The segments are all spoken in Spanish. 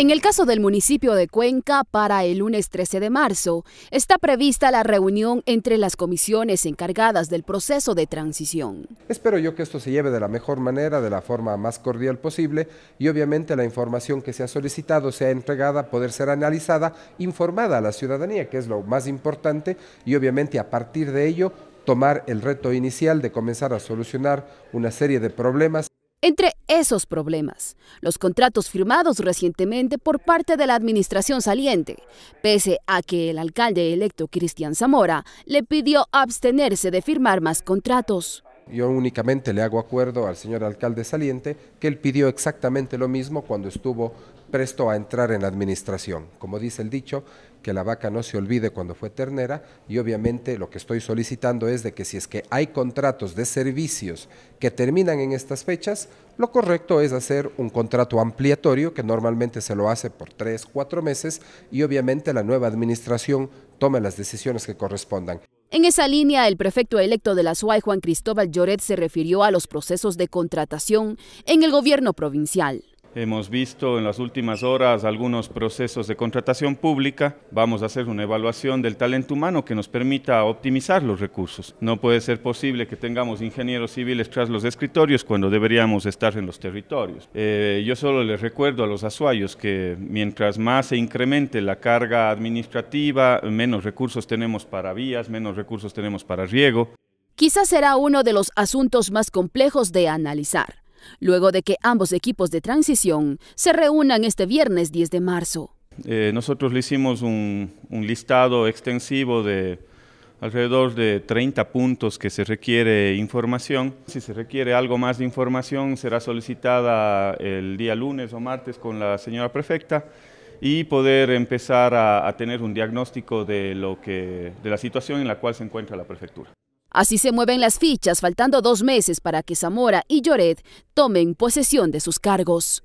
En el caso del municipio de Cuenca, para el lunes 13 de marzo, está prevista la reunión entre las comisiones encargadas del proceso de transición. Espero yo que esto se lleve de la mejor manera, de la forma más cordial posible y obviamente la información que se ha solicitado sea entregada, poder ser analizada, informada a la ciudadanía, que es lo más importante y obviamente a partir de ello tomar el reto inicial de comenzar a solucionar una serie de problemas. Entre esos problemas, los contratos firmados recientemente por parte de la administración saliente, pese a que el alcalde electo Cristian Zamora le pidió abstenerse de firmar más contratos. Yo únicamente le hago acuerdo al señor alcalde saliente que él pidió exactamente lo mismo cuando estuvo presto a entrar en la administración. Como dice el dicho, que la vaca no se olvide cuando fue ternera y obviamente lo que estoy solicitando es de que si es que hay contratos de servicios que terminan en estas fechas, lo correcto es hacer un contrato ampliatorio que normalmente se lo hace por tres, cuatro meses y obviamente la nueva administración tome las decisiones que correspondan. En esa línea, el prefecto electo de la SUAY, Juan Cristóbal Lloret, se refirió a los procesos de contratación en el gobierno provincial. Hemos visto en las últimas horas algunos procesos de contratación pública. Vamos a hacer una evaluación del talento humano que nos permita optimizar los recursos. No puede ser posible que tengamos ingenieros civiles tras los escritorios cuando deberíamos estar en los territorios. Eh, yo solo les recuerdo a los azuayos que mientras más se incremente la carga administrativa, menos recursos tenemos para vías, menos recursos tenemos para riego. Quizás será uno de los asuntos más complejos de analizar luego de que ambos equipos de transición se reúnan este viernes 10 de marzo. Eh, nosotros le hicimos un, listado extensivo de, alrededor de 30 puntos que se requiere información. Si se requiere algo más de información, será solicitada el día lunes o martes con la señora prefecta y poder empezar a, tener un diagnóstico de, lo de la situación en la cual se encuentra la prefectura. Así se mueven las fichas, faltando dos meses para que Zamora y Lloret tomen posesión de sus cargos.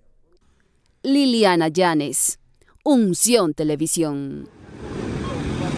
Liliana Llanes, Unción Televisión.